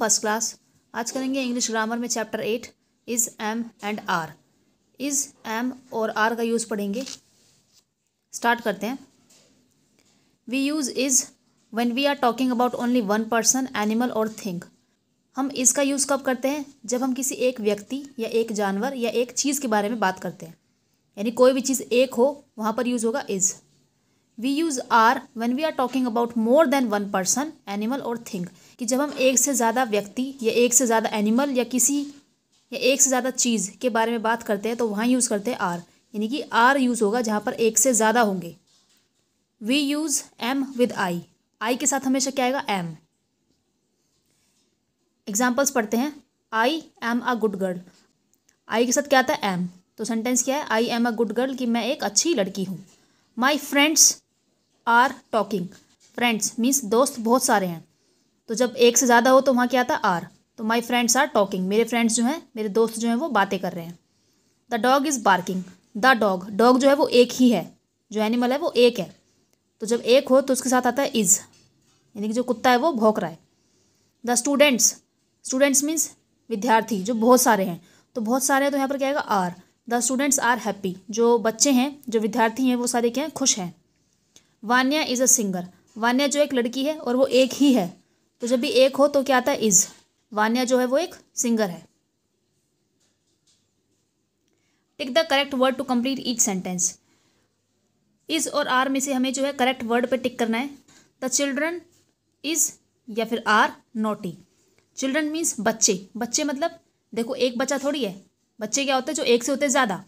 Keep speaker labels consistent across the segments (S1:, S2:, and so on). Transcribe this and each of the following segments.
S1: first class आज करेंगे English grammar में chapter eight is am and are is am और आर का यूज़ पढ़ेंगे स्टार्ट करते हैं we use is when we are talking about only one person animal और थिंग हम इसका यूज़ कब करते हैं जब हम किसी एक व्यक्ति या एक जानवर या एक चीज़ के बारे में बात करते हैं यानी कोई भी चीज़ एक हो वहाँ पर यूज़ होगा is we use are when we are talking about more than one person animal और थिंग कि जब हम एक से ज़्यादा व्यक्ति या एक से ज़्यादा एनिमल या किसी या एक से ज़्यादा चीज़ के बारे में बात करते हैं तो वहाँ यूज़ करते हैं आर यानी कि आर यूज़ होगा जहाँ पर एक से ज़्यादा होंगे we use am with I I के साथ हमेशा क्या आएगा एम एग्जाम्पल्स पढ़ते हैं I am a good girl I के साथ क्या आता है एम तो सेंटेंस क्या है I am a good girl कि मैं एक अच्छी लड़की हूँ my friends are talking friends means दोस्त बहुत सारे हैं तो जब एक से ज़्यादा हो तो वहाँ क्या आता आर तो माई फ्रेंड्स आर टॉकिंग मेरे फ्रेंड्स जो हैं मेरे दोस्त जो हैं वो बातें कर रहे हैं the dog is barking the dog dog जो है वो एक ही है जो एनिमल है वो एक है तो जब एक हो तो उसके साथ आता है इज़ यानी कि जो कुत्ता है वो भौंक रहा है द स्टूडेंट्स स्टूडेंट्स मीन्स विद्यार्थी जो बहुत सारे हैं तो बहुत सारे हैं तो यहाँ पर क्या आएगा are the students are happy जो बच्चे हैं जो विद्यार्थी हैं वो सारे क्या हैं खुश हैं Vanya is a singer Vanya जो एक लड़की है और वो एक ही है तो जब भी एक हो तो क्या आता है इज़ वान्या जो है वो एक सिंगर है tick the correct word to complete each sentence is और आर में से हमें जो है करेक्ट वर्ड पे टिक करना है द चिल्ड्रन इज़ या फिर आर नोटी चिल्ड्रन मीन्स बच्चे बच्चे मतलब देखो एक बच्चा थोड़ी है बच्चे क्या होते हैं जो एक से होते हैं ज़्यादा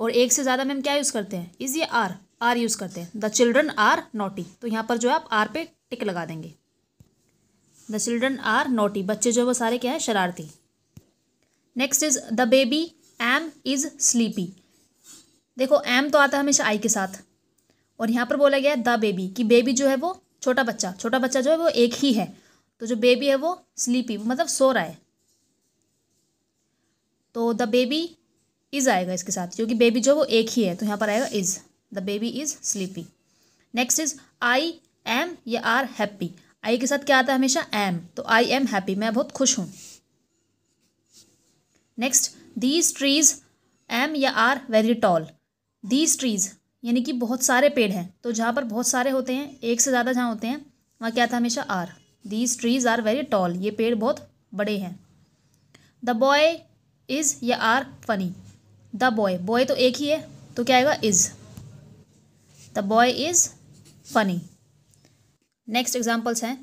S1: और एक से ज़्यादा में हम क्या यूज़ करते हैं इज़ या आर आर यूज़ करते हैं द चिल्ड्रन आर नोटी तो यहाँ पर जो है आप आर पे टिक लगा देंगे द चिल्ड्रन आर नोटी बच्चे जो है वो सारे क्या है शरारती next is the baby am is sleepy देखो एम तो आता है हमेशा आई के साथ और यहाँ पर बोला गया है द बेबी कि बेबी जो है वो छोटा बच्चा छोटा बच्चा जो है वो एक ही है तो जो बेबी है वो स्लीपी मतलब सो रहा है तो द बेबी इज़ आएगा इसके साथ क्योंकि बेबी जो वो एक ही है तो यहाँ पर आएगा is the baby is sleepy next is I am या आर हैप्पी आई के साथ क्या आता है हमेशा एम तो आई एम हैप्पी मैं बहुत खुश हूँ नेक्स्ट दीज ट्रीज एम या are very tall these trees यानी कि बहुत सारे पेड़ हैं तो जहाँ पर बहुत सारे होते हैं एक से ज़्यादा जहाँ होते हैं वहाँ क्या था हमेशा are these trees are very tall ये पेड़ बहुत बड़े हैं द बॉय इज़ या are funny the boy boy तो एक ही है तो क्या आएगा is boy is funny next examples हैं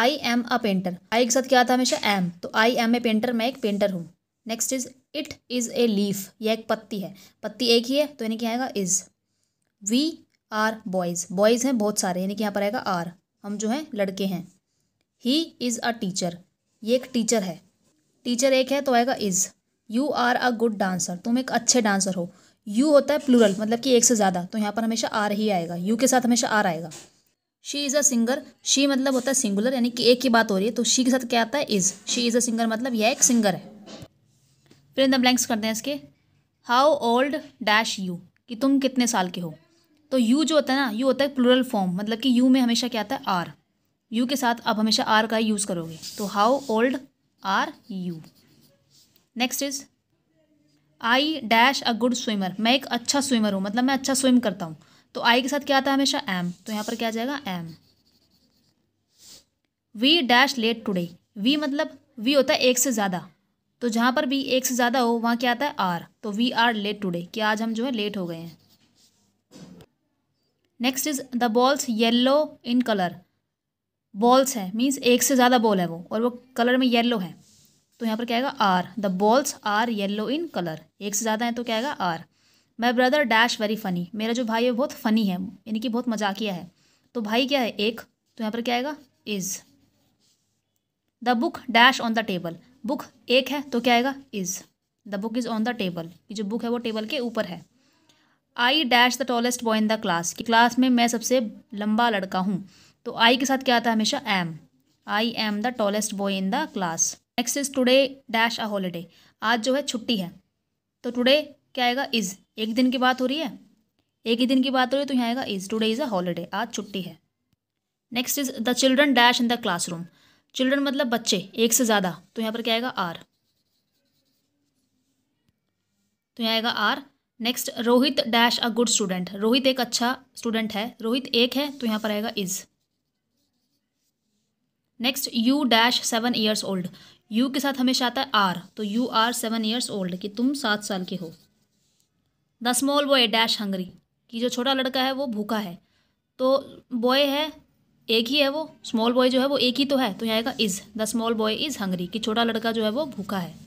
S1: आई एम अ पेंटर आई के साथ क्या आता है हमेशा एम तो आई एम ए पेंटर मैं एक पेंटर हूँ next is it is a leaf यह एक पत्ती है पत्ती एक ही है तो यानी क्या आएगा is we are boys boys हैं बहुत सारे यानी कि यहाँ पर आएगा आर हम जो हैं लड़के हैं ही इज़ अ टीचर ये एक टीचर है टीचर एक है तो आएगा is you are a good dancer तुम एक अच्छे डांसर हो यू होता है प्लूरल मतलब कि एक से ज़्यादा तो यहाँ पर हमेशा आर ही आएगा यू के साथ हमेशा आर आएगा she is a singer she मतलब होता है सिंगुलर यानी कि एक की बात हो रही है तो शी के साथ क्या आता है is she is a singer मतलब यह एक सिंगर है फिर इन द ब्लैंक्स करते हैं इसके हाउ ओल्ड डैश यू कि तुम कितने साल के हो तो यू जो होता है ना यू होता है प्लूरल फॉर्म मतलब कि यू में हमेशा क्या आता है आर यू के साथ आप हमेशा आर का यूज़ करोगे तो how old are you next is I dash a good swimmer मैं एक अच्छा स्विमर हूँ मतलब मैं अच्छा स्विम करता हूँ तो आई के साथ क्या आता है हमेशा एम तो यहाँ पर क्या आ जाएगा am we dash late today we मतलब वी होता है एक से ज़्यादा तो जहाँ पर भी एक से ज़्यादा हो वहाँ क्या आता है आर तो वी आर लेट टुडे कि आज हम जो है लेट हो गए हैं next is the balls yellow in colour balls है मीन्स एक से ज़्यादा बॉल है वो और वो कलर में येल्लो है तो यहाँ पर क्या आएगा are the balls are yellow in colour एक से ज़्यादा है तो क्या आएगा are my brother dash very funny मेरा जो भाई है बहुत फ़नी है यानी कि बहुत मजाकिया है तो भाई क्या है एक तो यहाँ पर क्या आएगा is the book dash on the table book एक है तो क्या आएगा is the book is on the table कि जो बुक है वो टेबल के ऊपर है I dash the tallest boy in the class कि क्लास में मैं सबसे लंबा लड़का हूँ तो आई के साथ क्या आता है हमेशा am I am the tallest boy in the class next is today dash a holiday आज जो है छुट्टी है तो टुडे क्या आएगा इज़ एक दिन की बात हो रही है एक ही दिन की बात हो रही है तो यहाँ आएगा is today is a holiday आज छुट्टी है next is the children dash in the classroom children मतलब बच्चे एक से ज़्यादा तो यहाँ पर क्या आएगा आर तो यहाँ आएगा are next Rohit dash a good student Rohit एक अच्छा स्टूडेंट है रोहित एक है तो यहाँ पर आएगा is next you dash seven years old you के साथ हमेशा आता है आर तो you are seven years old कि तुम सात साल के हो the small boy dash hungry कि जो छोटा लड़का है वो भूखा है तो बॉय है एक ही है वो स्मॉल बॉय जो है वो एक ही तो है तो यहाँ आएगा is the small boy is hungry कि छोटा लड़का जो है वो भूखा है